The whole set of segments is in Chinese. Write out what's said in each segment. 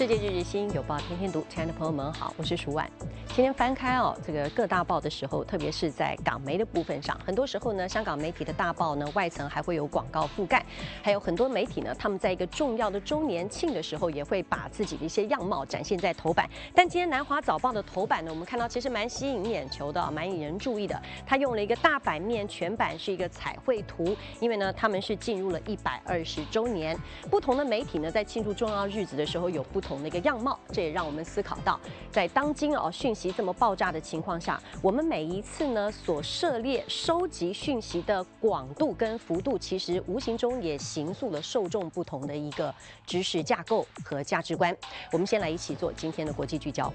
世界日日新，有报天天读。亲爱的朋友们好，我是舒婉。今天翻开哦，这个各大报的时候，特别是在港媒的部分上，很多时候呢，香港媒体的大报呢，外层还会有广告覆盖，还有很多媒体呢，他们在一个重要的周年庆的时候，也会把自己的一些样貌展现在头版。但今天南华早报的头版呢，我们看到其实蛮吸引眼球的，蛮引人注意的。它用了一个大版面，全版是一个彩绘图，因为呢，他们是进入了一百二十周年。不同的媒体呢，在庆祝重要日子的时候，有不同。同一个样貌，这也让我们思考到，在当今哦讯息这么爆炸的情况下，我们每一次呢所涉猎、收集讯息的广度跟幅度，其实无形中也形塑了受众不同的一个知识架构和价值观。我们先来一起做今天的国际聚焦。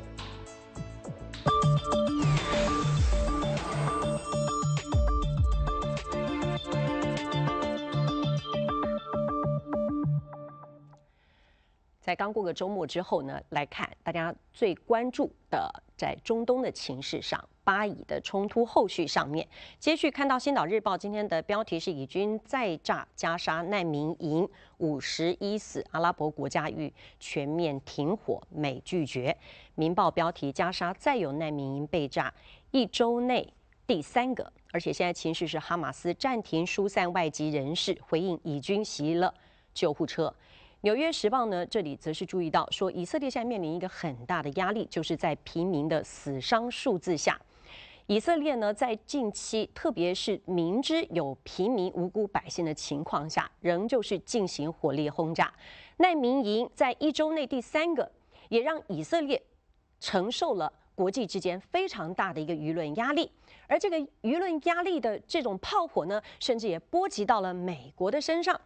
在刚过个周末之后呢，来看大家最关注的，在中东的情势上，巴以的冲突后续上面，接续看到《新岛日报》今天的标题是：以军再炸加沙难民营，五十一死；阿拉伯国家欲全面停火，美拒绝。《民报》标题：加沙再有难民营被炸，一周内第三个。而且现在情势是哈马斯暂停疏散外籍人士，回应以军袭了救护车。纽约时报呢，这里则是注意到说，以色列现在面临一个很大的压力，就是在平民的死伤数字下，以色列呢在近期，特别是明知有平民无辜百姓的情况下，仍旧是进行火力轰炸，难民营在一周内第三个，也让以色列承受了国际之间非常大的一个舆论压力，而这个舆论压力的这种炮火呢，甚至也波及到了美国的身上。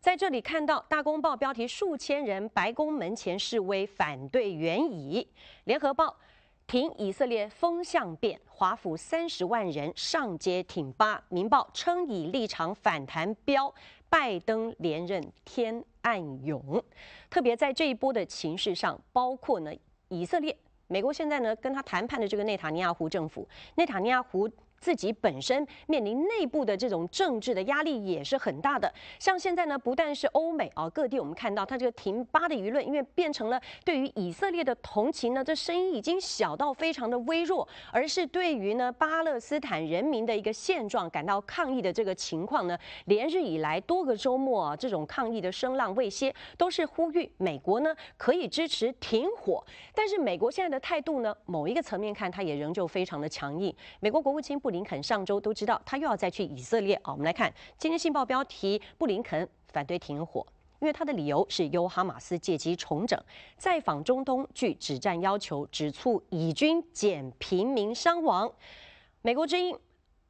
在这里看到《大公报》标题：数千人白宫门前示威反对援以，《联合报》挺以色列风向变，华府三十万人上街挺巴，《民报》称以立场反弹标，拜登连任天暗涌。特别在这一波的情势上，包括呢以色列、美国现在呢跟他谈判的这个内塔尼亚胡政府，内塔尼亚胡。自己本身面临内部的这种政治的压力也是很大的。像现在呢，不但是欧美啊，各地我们看到它这个停巴的舆论，因为变成了对于以色列的同情呢，这声音已经小到非常的微弱，而是对于呢巴勒斯坦人民的一个现状感到抗议的这个情况呢，连日以来多个周末啊，这种抗议的声浪未歇，都是呼吁美国呢可以支持停火。但是美国现在的态度呢，某一个层面看，它也仍旧非常的强硬。美国国务卿不。布林肯上周都知道他又要再去以色列啊，我们来看今天《信报》标题：布林肯反对停火，因为他的理由是，由哈马斯借机重整。再访中东，据指战要求，只促以军减平民伤亡。美国之音：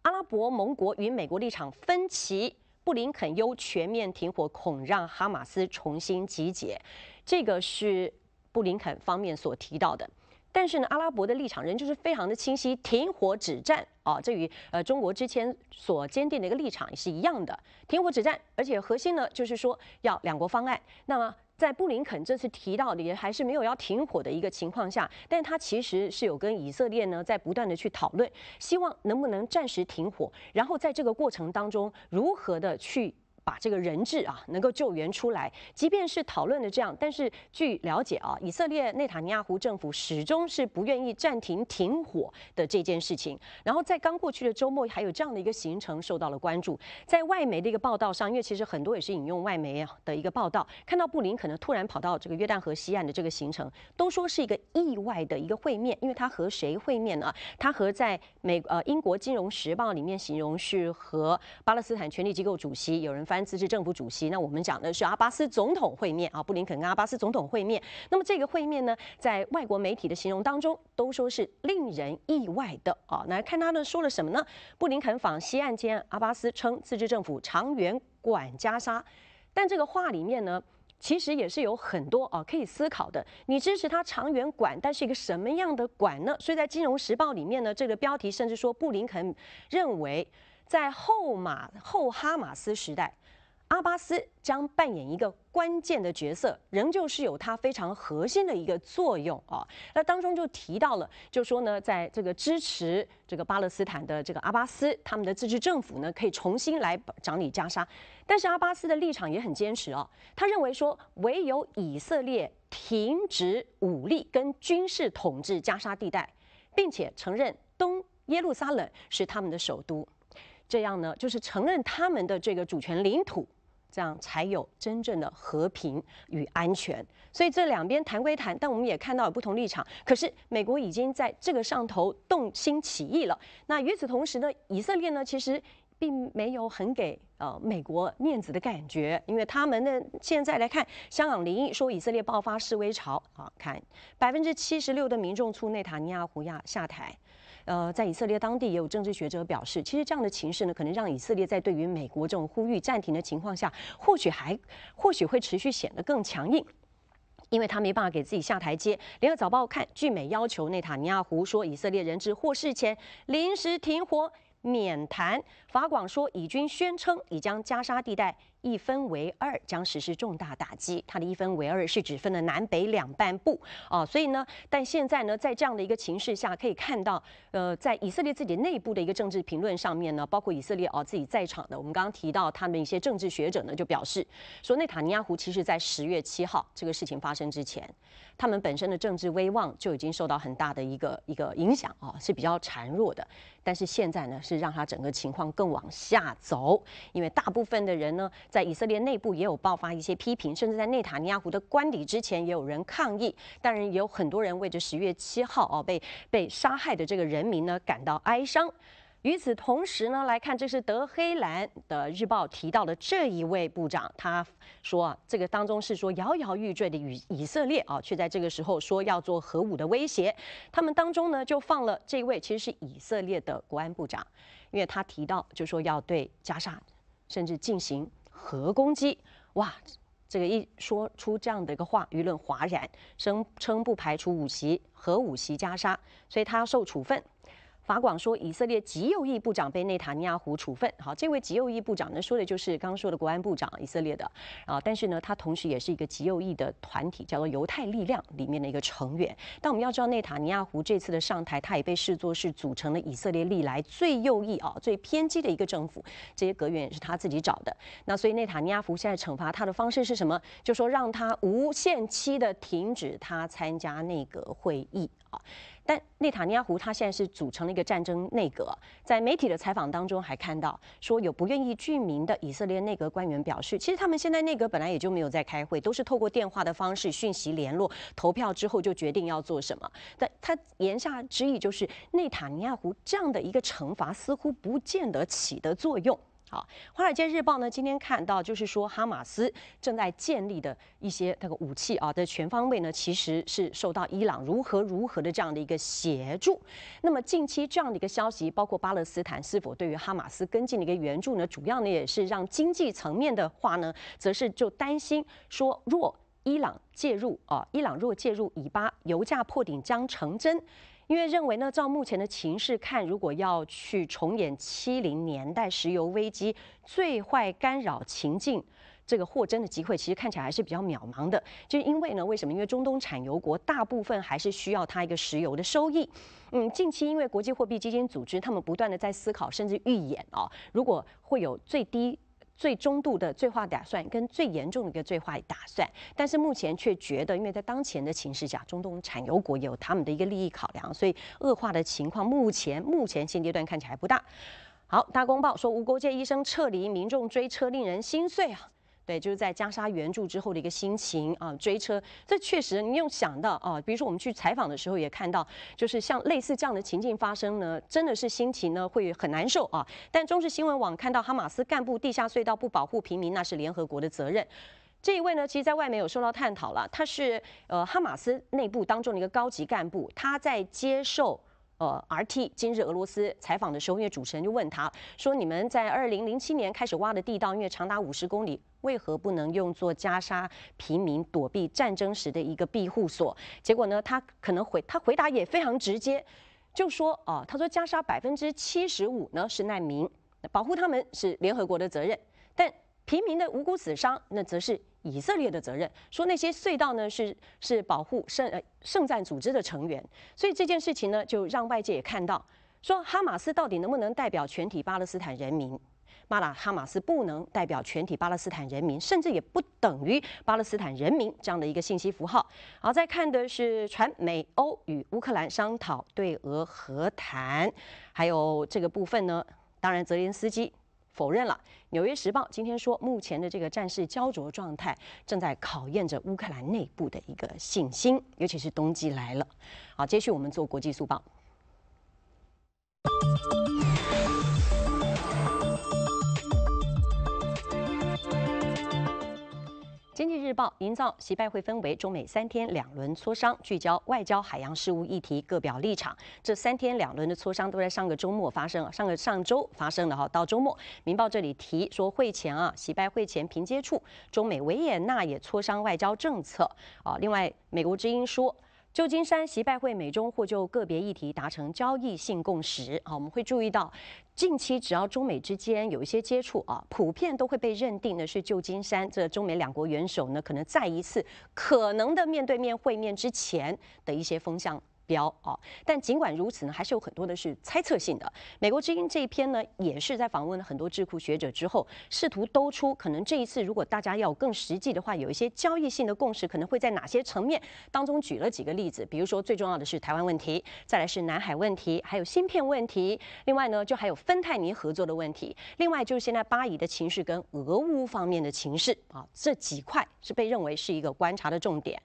阿拉伯盟国与美国立场分歧，布林肯忧全面停火恐让哈马斯重新集结。这个是布林肯方面所提到的。但是呢，阿拉伯的立场仍就是非常的清晰，停火止战啊，这与呃中国之前所坚定的一个立场也是一样的，停火止战，而且核心呢就是说要两国方案。那么在布林肯这次提到的也还是没有要停火的一个情况下，但他其实是有跟以色列呢在不断的去讨论，希望能不能暂时停火，然后在这个过程当中如何的去。把这个人质啊能够救援出来，即便是讨论的这样，但是据了解啊，以色列内塔尼亚胡政府始终是不愿意暂停停火的这件事情。然后在刚过去的周末，还有这样的一个行程受到了关注，在外媒的一个报道上，因为其实很多也是引用外媒啊的一个报道，看到布林可能突然跑到这个约旦河西岸的这个行程，都说是一个意外的一个会面，因为他和谁会面呢？他和在美呃英国金融时报里面形容是和巴勒斯坦权力机构主席有人。自治政府主席。那我们讲的是阿巴斯总统会面啊，布林肯跟阿巴斯总统会面。那么这个会面呢，在外国媒体的形容当中，都说是令人意外的啊。来看他呢说了什么呢？布林肯访西岸间，阿巴斯称自治政府长远管加沙。但这个话里面呢，其实也是有很多啊可以思考的。你支持他长远管，但是一个什么样的管呢？所以在《金融时报》里面呢，这个标题甚至说布林肯认为，在后马后哈马斯时代。阿巴斯将扮演一个关键的角色，仍旧是有他非常核心的一个作用啊。那当中就提到了，就说呢，在这个支持这个巴勒斯坦的这个阿巴斯他们的自治政府呢，可以重新来掌理加沙。但是阿巴斯的立场也很坚持啊，他认为说，唯有以色列停止武力跟军事统治加沙地带，并且承认东耶路撒冷是他们的首都，这样呢，就是承认他们的这个主权领土。这样才有真正的和平与安全。所以这两边谈归谈，但我们也看到有不同立场。可是美国已经在这个上头动心起意了。那与此同时呢，以色列呢其实并没有很给呃美国面子的感觉，因为他们的现在来看，香港零一说以色列爆发示威潮，好看百分之七十六的民众出内塔尼亚胡亚下台。呃，在以色列当地也有政治学者表示，其实这样的情势呢，可能让以色列在对于美国这种呼吁暂停的情况下，或许还或许会持续显得更强硬，因为他没办法给自己下台阶。联合早报看，据美要求内塔尼亚胡说，以色列人质获释前临时停火免谈。法广说，以军宣称已将加沙地带。一分为二将实施重大打击。它的一分为二是指分了南北两半部啊，所以呢，但现在呢，在这样的一个情势下，可以看到，呃，在以色列自己内部的一个政治评论上面呢，包括以色列哦自己在场的，我们刚刚提到他们一些政治学者呢，就表示说，内塔尼亚胡其实在十月七号这个事情发生之前，他们本身的政治威望就已经受到很大的一个一个影响啊，是比较孱弱的。但是现在呢，是让他整个情况更往下走，因为大部分的人呢。在以色列内部也有爆发一些批评，甚至在内塔尼亚胡的官邸之前也有人抗议。当然，也有很多人为这十月七号哦被被杀害的这个人民呢感到哀伤。与此同时呢，来看这是德黑兰的日报提到的这一位部长，他说啊，这个当中是说摇摇欲坠的与以色列啊，却在这个时候说要做核武的威胁。他们当中呢就放了这一位，其实是以色列的国安部长，因为他提到就说要对加沙甚至进行。核攻击哇，这个一说出这样的一个话，舆论哗然，声称不排除武袭、核武袭加沙，所以他受处分。法广说，以色列极右翼部长被内塔尼亚胡处分。好，这位极右翼部长呢，说的就是刚刚说的国安部长，以色列的啊。但是呢，他同时也是一个极右翼的团体，叫做犹太力量里面的一个成员。但我们要知道，内塔尼亚胡这次的上台，他也被视作是组成了以色列历来最右翼啊、最偏激的一个政府。这些阁员也是他自己找的。那所以，内塔尼亚胡现在惩罚他的方式是什么？就说让他无限期的停止他参加内阁会议啊。但内塔尼亚胡他现在是组成了一个战争内阁，在媒体的采访当中还看到说有不愿意具名的以色列内阁官员表示，其实他们现在内阁本来也就没有在开会，都是透过电话的方式讯息联络，投票之后就决定要做什么。但他言下之意就是内塔尼亚胡这样的一个惩罚似乎不见得起的作用。好，《华尔街日报》呢今天看到，就是说哈马斯正在建立的一些这个武器啊的全方位呢，其实是受到伊朗如何如何的这样的一个协助。那么近期这样的一个消息，包括巴勒斯坦是否对于哈马斯跟进的一个援助呢？主要呢也是让经济层面的话呢，则是就担心说，若伊朗介入啊，伊朗若介入，以巴油价破顶将成真。因为认为呢，照目前的情势看，如果要去重演七零年代石油危机最坏干扰情境，这个获真的机会其实看起来还是比较渺茫的。就因为呢，为什么？因为中东产油国大部分还是需要它一个石油的收益。嗯，近期因为国际货币基金组织他们不断的在思考，甚至预演啊，如果会有最低。最中度的最坏打算跟最严重的一个最坏打算，但是目前却觉得，因为在当前的情势下，中东产油国有他们的一个利益考量，所以恶化的情况目前目前现阶段看起来不大。好，大公报说，无国界医生撤离，民众追车令人心碎啊。对，就是在加沙援助之后的一个心情啊，追车，这确实你又想到啊，比如说我们去采访的时候也看到，就是像类似这样的情境发生呢，真的是心情呢会很难受啊。但中视新闻网看到哈马斯干部地下隧道不保护平民，那是联合国的责任。这一位呢，其实，在外面有受到探讨了，他是呃哈马斯内部当中的一个高级干部，他在接受。呃，Rt 今日俄罗斯采访的时候，因为主持人就问他说：“你们在二零零七年开始挖的地道，因为长达五十公里，为何不能用作加沙平民躲避战争时的一个庇护所？”结果呢，他可能回他回答也非常直接，就说：“啊，他说加沙百分之七十五呢是难民，保护他们是联合国的责任。”但平民的无辜死伤，那则是以色列的责任。说那些隧道呢，是是保护圣呃圣战组织的成员，所以这件事情呢，就让外界也看到，说哈马斯到底能不能代表全体巴勒斯坦人民？骂啦哈马斯不能代表全体巴勒斯坦人民，甚至也不等于巴勒斯坦人民这样的一个信息符号。好，再看的是，传美欧与乌克兰商讨对俄和谈，还有这个部分呢，当然泽连斯基。否认了。《纽约时报》今天说，目前的这个战事焦灼状态正在考验着乌克兰内部的一个信心，尤其是冬季来了。好，接续我们做国际速报。经济日报：营造习拜会氛围，中美三天两轮磋商聚焦外交、海洋事务议题，各表立场。这三天两轮的磋商都在上个周末发生，上个上周发生的哈。到周末，民报这里提说，会前啊，习拜会前平接触，中美维也纳也磋商外交政策啊。另外，美国之音说。旧金山习拜会，美中或就个别议题达成交易性共识。啊，我们会注意到，近期只要中美之间有一些接触啊，普遍都会被认定的是旧金山这中美两国元首呢，可能再一次可能的面对面会面之前的一些风向。标啊，但尽管如此呢，还是有很多的是猜测性的。美国之音这一篇呢，也是在访问了很多智库学者之后，试图兜出可能这一次如果大家要更实际的话，有一些交易性的共识，可能会在哪些层面当中举了几个例子。比如说最重要的是台湾问题，再来是南海问题，还有芯片问题，另外呢就还有芬太尼合作的问题，另外就是现在巴以的情绪跟俄乌方面的情势啊，这几块是被认为是一个观察的重点。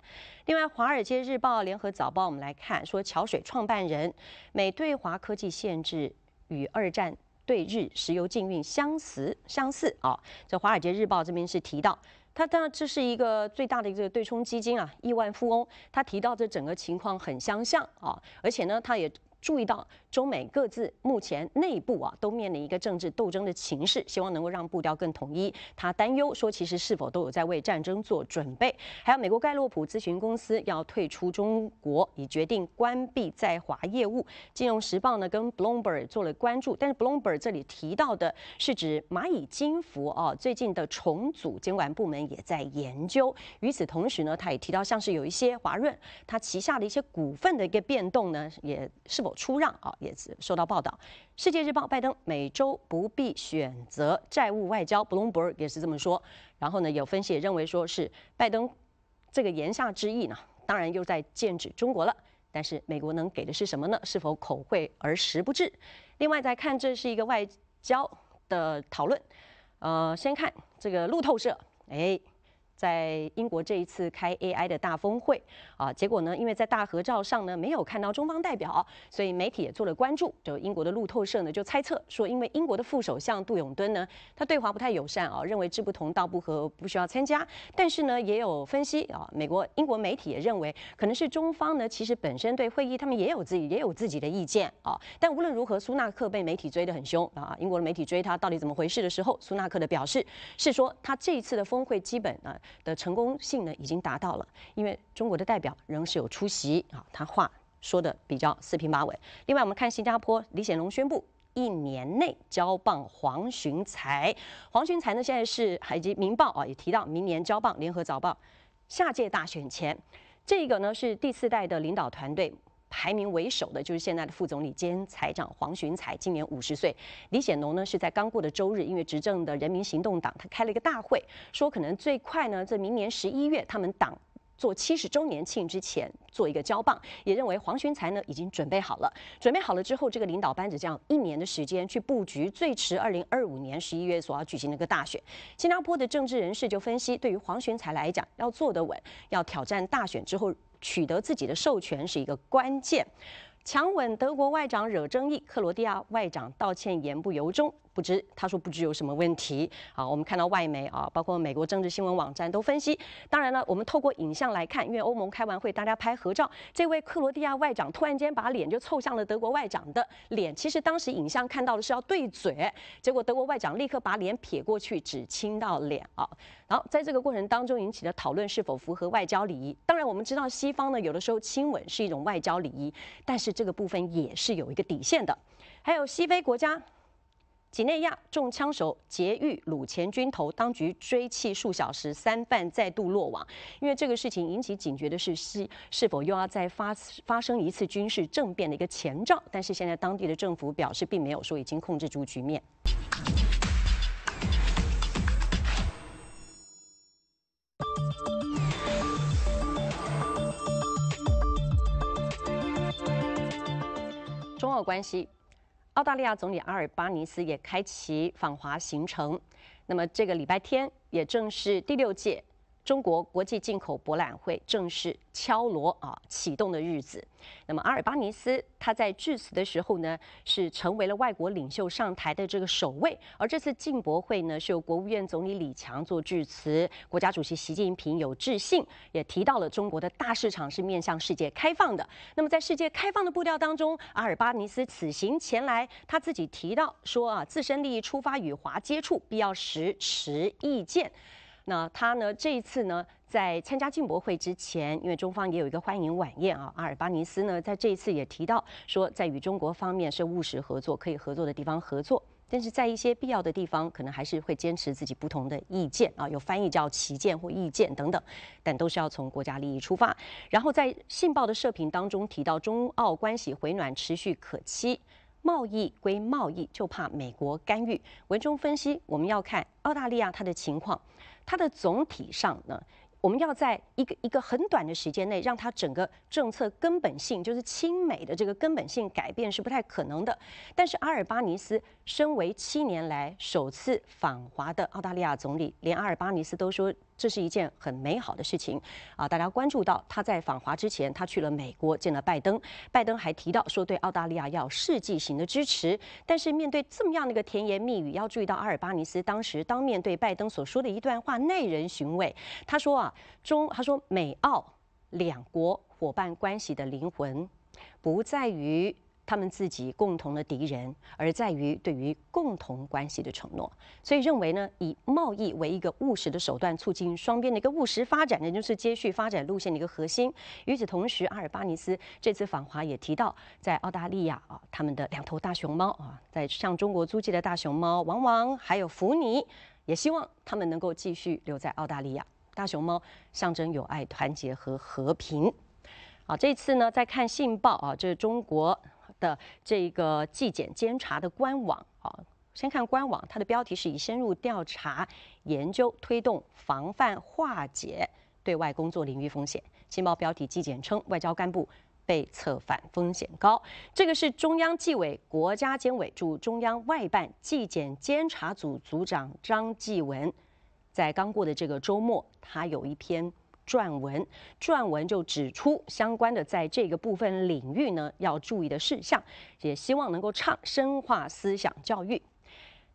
另外，《华尔街日报》《联合早报》我们来看，说桥水创办人，美对华科技限制与二战对日石油禁运相似相似啊。这《华尔街日报》这边是提到，他当然这是一个最大的一个对冲基金啊，亿万富翁，他提到这整个情况很相像啊，而且呢，他也。注意到中美各自目前内部啊都面临一个政治斗争的情势，希望能够让步调更统一。他担忧说，其实是否都有在为战争做准备？还有美国盖洛普咨询公司要退出中国，已决定关闭在华业务。金融时报呢跟 Bloomberg 做了关注，但是 Bloomberg 这里提到的是指蚂蚁金服啊最近的重组，监管部门也在研究。与此同时呢，他也提到像是有一些华润它旗下的一些股份的一个变动呢，也是否。出让啊，也是受到报道。《世界日报》拜登每周不必选择债务外交，Bloomberg 也是这么说。然后呢，有分析也认为，说是拜登这个言下之意呢，当然又在剑指中国了。但是美国能给的是什么呢？是否口惠而实不至？另外再看，这是一个外交的讨论。呃，先看这个路透社，哎。在英国这一次开 AI 的大峰会啊，结果呢，因为在大合照上呢没有看到中方代表，所以媒体也做了关注。就英国的路透社呢就猜测说，因为英国的副首相杜永敦呢，他对华不太友善啊，认为志不同道不合，不需要参加。但是呢，也有分析啊，美国、英国媒体也认为，可能是中方呢其实本身对会议他们也有自己也有自己的意见啊。但无论如何，苏纳克被媒体追得很凶啊！英国的媒体追他到底怎么回事的时候，苏纳克的表示是说，他这一次的峰会基本啊。的成功性呢，已经达到了，因为中国的代表仍是有出席啊，他话说的比较四平八稳。另外，我们看新加坡李显龙宣布，一年内交棒黄循才，黄循才呢，现在是以及《民报》啊也提到，明年交棒联合早报，下届大选前，这个呢是第四代的领导团队。排名为首的就是现在的副总理兼财长黄循财，今年五十岁。李显龙呢是在刚过的周日，因为执政的人民行动党他开了一个大会，说可能最快呢在明年十一月他们党做七十周年庆之前做一个交棒，也认为黄循财呢已经准备好了。准备好了之后，这个领导班子将一年的时间去布局，最迟二零二五年十一月所要举行的一个大选。新加坡的政治人士就分析，对于黄循财来讲，要坐得稳，要挑战大选之后。取得自己的授权是一个关键。强吻德国外长惹争议，克罗地亚外长道歉言不由衷，不知他说不知有什么问题。好，我们看到外媒啊，包括美国政治新闻网站都分析。当然了，我们透过影像来看，因为欧盟开完会大家拍合照，这位克罗地亚外长突然间把脸就凑向了德国外长的脸，其实当时影像看到的是要对嘴，结果德国外长立刻把脸撇过去，只亲到脸啊。然后在这个过程当中引起的讨论是否符合外交礼仪。当然，我们知道西方呢，有的时候亲吻是一种外交礼仪，但是。这个部分也是有一个底线的。还有西非国家几内亚，中枪手劫狱，鲁前军头当局追气数小时，三犯再度落网。因为这个事情引起警觉的是，西是否又要再发发生一次军事政变的一个前兆？但是现在当地的政府表示，并没有说已经控制住局面。关系，澳大利亚总理阿尔巴尼斯也开启访华行程。那么，这个礼拜天也正是第六届。中国国际进口博览会正式敲锣啊启动的日子。那么阿尔巴尼斯他在致辞的时候呢，是成为了外国领袖上台的这个首位。而这次进博会呢，是由国务院总理李强做致辞，国家主席习近平有致信，也提到了中国的大市场是面向世界开放的。那么在世界开放的步调当中，阿尔巴尼斯此行前来，他自己提到说啊，自身利益出发与华接触，必要时持意见。那他呢？这一次呢，在参加进博会之前，因为中方也有一个欢迎晚宴啊。阿尔巴尼斯呢，在这一次也提到说，在与中国方面是务实合作，可以合作的地方合作，但是在一些必要的地方，可能还是会坚持自己不同的意见啊。有翻译叫“旗舰或“意见”等等，但都是要从国家利益出发。然后在《信报》的社评当中提到，中澳关系回暖持续可期。贸易归贸易，就怕美国干预。文中分析，我们要看澳大利亚它的情况，它的总体上呢，我们要在一个一个很短的时间内，让它整个政策根本性就是亲美的这个根本性改变是不太可能的。但是阿尔巴尼斯身为七年来首次访华的澳大利亚总理，连阿尔巴尼斯都说。这是一件很美好的事情，啊，大家关注到他在访华之前，他去了美国见了拜登，拜登还提到说对澳大利亚要世纪型的支持。但是面对这么样的一个甜言蜜语，要注意到阿尔巴尼斯当时当面对拜登所说的一段话耐人寻味。他说啊，中他说美澳两国伙伴关系的灵魂，不在于。他们自己共同的敌人，而在于对于共同关系的承诺。所以认为呢，以贸易为一个务实的手段，促进双边的一个务实发展，也就是接续发展路线的一个核心。与此同时，阿尔巴尼斯这次访华也提到，在澳大利亚啊，他们的两头大熊猫啊，在向中国租借的大熊猫王王还有福尼，也希望他们能够继续留在澳大利亚。大熊猫象征友爱、团结和和平。啊，这次呢，在看信报啊，这是中国。的这个纪检监察的官网啊，先看官网，它的标题是以深入调查研究推动防范化解对外工作领域风险。新报标题：纪检称外交干部被策反风险高。这个是中央纪委国家监委驻中央外办纪检监察组组长张继文在刚过的这个周末，他有一篇。撰文，撰文就指出相关的在这个部分领域呢要注意的事项，也希望能够唱深化思想教育。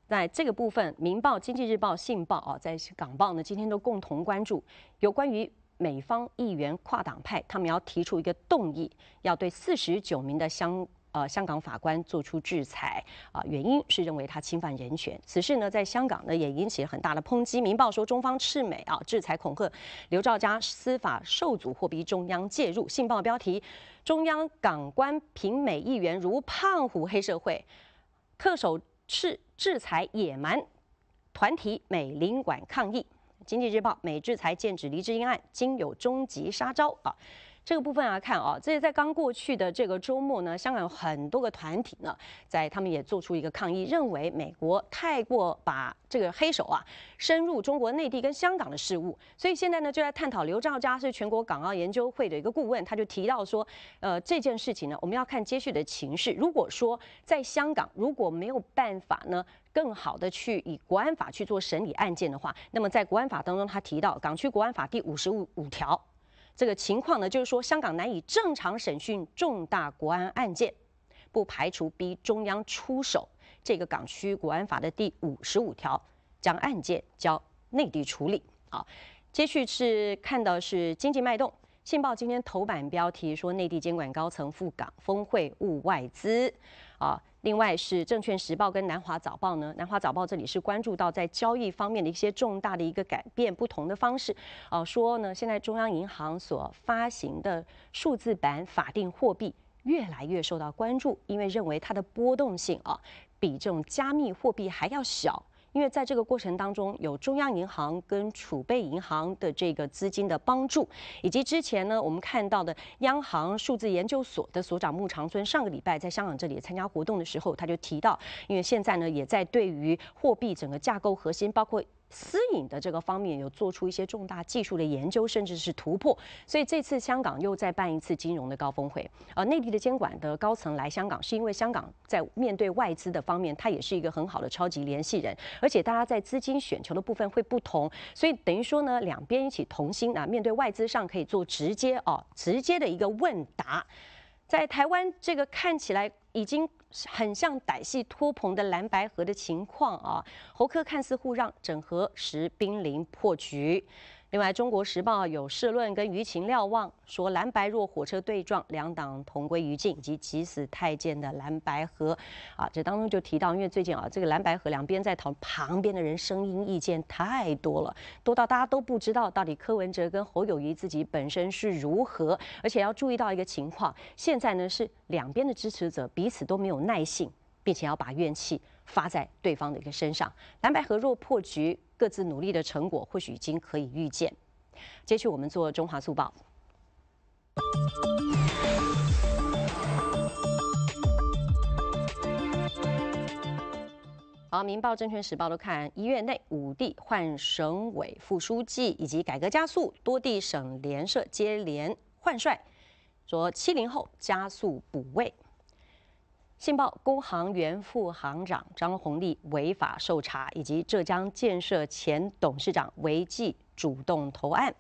在这个部分，《民报》《经济日报》《信报》啊，在港报呢，今天都共同关注有关于美方议员跨党派，他们要提出一个动议，要对四十九名的相。呃，香港法官做出制裁啊，原因是认为他侵犯人权。此事呢，在香港呢也引起了很大的抨击。《明报》说中方斥美啊，制裁恐吓刘兆佳司法受阻，或逼中央介入。《信报》标题：中央港官评美议员如胖虎黑社会，特首斥制裁野蛮，团体美领馆抗议。《经济日报》美制裁剑指黎智英案，今有终极杀招啊。这个部分来看啊，这是在刚过去的这个周末呢，香港有很多个团体呢，在他们也做出一个抗议，认为美国太过把这个黑手啊深入中国内地跟香港的事务。所以现在呢，就在探讨。刘兆佳是全国港澳研究会的一个顾问，他就提到说，呃，这件事情呢，我们要看接续的情势。如果说在香港如果没有办法呢，更好的去以国安法去做审理案件的话，那么在国安法当中，他提到港区国安法第五十五条。这个情况呢，就是说香港难以正常审讯重大国安案件，不排除逼中央出手。这个港区国安法的第五十五条，将案件交内地处理。好，接续是看到是经济脉动，信报今天头版标题说内地监管高层赴港峰会务外资，啊。另外是《证券时报》跟《南华早报》呢，《南华早报》这里是关注到在交易方面的一些重大的一个改变，不同的方式，呃，说呢，现在中央银行所发行的数字版法定货币越来越受到关注，因为认为它的波动性啊，比这种加密货币还要小。因为在这个过程当中，有中央银行跟储备银行的这个资金的帮助，以及之前呢，我们看到的央行数字研究所的所长穆长春上个礼拜在香港这里参加活动的时候，他就提到，因为现在呢，也在对于货币整个架构核心，包括。私隐的这个方面有做出一些重大技术的研究，甚至是突破。所以这次香港又再办一次金融的高峰会，而内地的监管的高层来香港，是因为香港在面对外资的方面，它也是一个很好的超级联系人。而且大家在资金选球的部分会不同，所以等于说呢，两边一起同心啊，面对外资上可以做直接啊，直接的一个问答。在台湾这个看起来已经。很像歹戏托棚的蓝白河的情况啊，猴科看似互让，整合时濒临破局。另外，《中国时报》有社论跟舆情瞭望说，蓝白若火车对撞，两党同归于尽，以及急死太监的蓝白河。啊，这当中就提到，因为最近啊，这个蓝白河两边在讨旁边的人声音意见太多了，多到大家都不知道到底柯文哲跟侯友谊自己本身是如何。而且要注意到一个情况，现在呢是两边的支持者彼此都没有耐性，并且要把怨气发在对方的一个身上。蓝白河若破局。各自努力的成果，或许已经可以预见。接续我们做《中华速报》。好，《民报》《证券时报》都看：一月内五地换省委副书记，以及改革加速，多地省联社接连换帅，说七零后加速补位。信报，工行原副行长张红力违法受查，以及浙江建设前董事长违纪主动投案。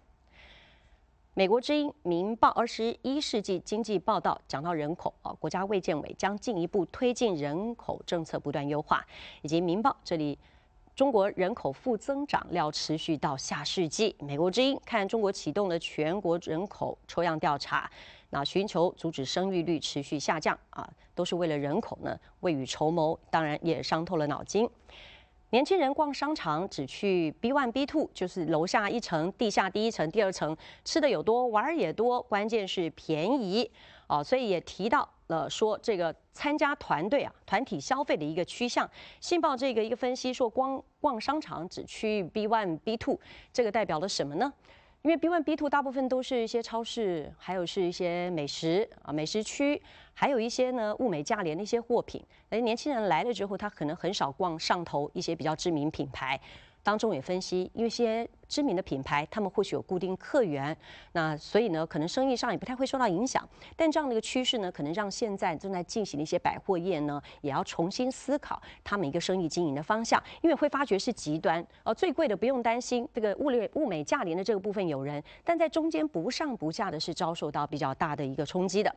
美国之音、民报、二十一世纪经济报道讲到人口啊，国家卫健委将进一步推进人口政策不断优化，以及民报这里。中国人口负增长料持续到下世纪。美国之音看中国启动了全国人口抽样调查，那寻求阻止生育率持续下降啊，都是为了人口呢未雨绸缪。当然也伤透了脑筋。年轻人逛商场只去 B One B Two，就是楼下一层、地下第一层、第二层，吃的有多，玩儿也多，关键是便宜啊。所以也提到。了说这个参加团队啊，团体消费的一个趋向，信报这个一个分析说，光逛商场只去 B one B two，这个代表了什么呢？因为 B one B two 大部分都是一些超市，还有是一些美食啊，美食区，还有一些呢物美价廉的一些货品。哎，年轻人来了之后，他可能很少逛上头一些比较知名品牌。当中也分析，因为一些。知名的品牌，他们或许有固定客源，那所以呢，可能生意上也不太会受到影响。但这样的一个趋势呢，可能让现在正在进行的一些百货业呢，也要重新思考他们一个生意经营的方向，因为会发觉是极端。呃，最贵的不用担心，这个物廉物美价廉的这个部分有人，但在中间不上不下的是遭受到比较大的一个冲击的。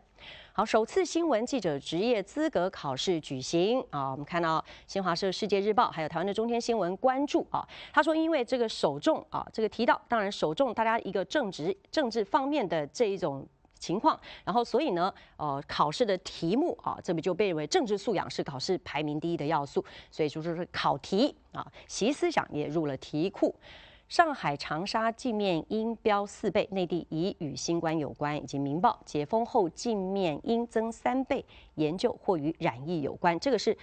好，首次新闻记者职业资格考试举行啊，我们看到新华社、世界日报还有台湾的中天新闻关注啊，他说因为这个首重啊。这个提到，当然首重大家一个政治政治方面的这一种情况，然后所以呢，呃，考试的题目啊，这不就被认为政治素养是考试排名第一的要素，所以就是考题啊，习思想也入了题库。上海长沙镜面因标四倍，内地已与新冠有关，以及《民报》解封后镜面因增三倍，研究或与染疫有关。这个是。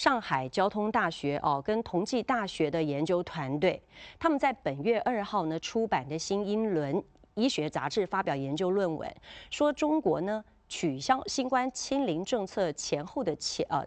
上海交通大学哦，跟同济大学的研究团队，他们在本月二号呢出版的新英伦医学杂志发表研究论文，说中国呢取消新冠清零政策前后的前呃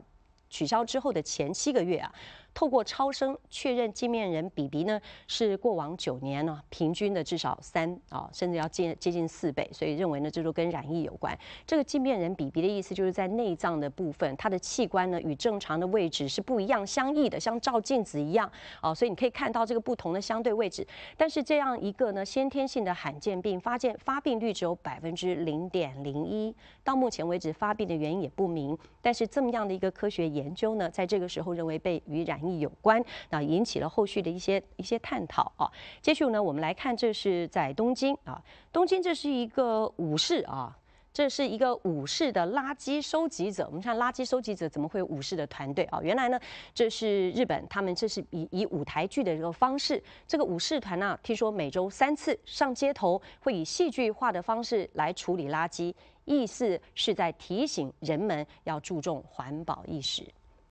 取消之后的前七个月啊。透过超声确认镜面人比比呢是过往九年呢平均的至少三啊，甚至要接接近四倍，所以认为呢，这就跟染疫有关。这个镜面人比比的意思就是在内脏的部分，它的器官呢与正常的位置是不一样，相异的，像照镜子一样啊。所以你可以看到这个不同的相对位置。但是这样一个呢先天性的罕见病，发现发病率只有百分之零点零一，到目前为止发病的原因也不明。但是这么样的一个科学研究呢，在这个时候认为被与染。有关，那引起了后续的一些一些探讨啊。接着呢，我们来看，这是在东京啊，东京这是一个武士啊，这是一个武士的垃圾收集者。我们看垃圾收集者怎么会有武士的团队啊？原来呢，这是日本，他们这是以以舞台剧的这个方式，这个武士团呢，听说每周三次上街头，会以戏剧化的方式来处理垃圾，意思是在提醒人们要注重环保意识。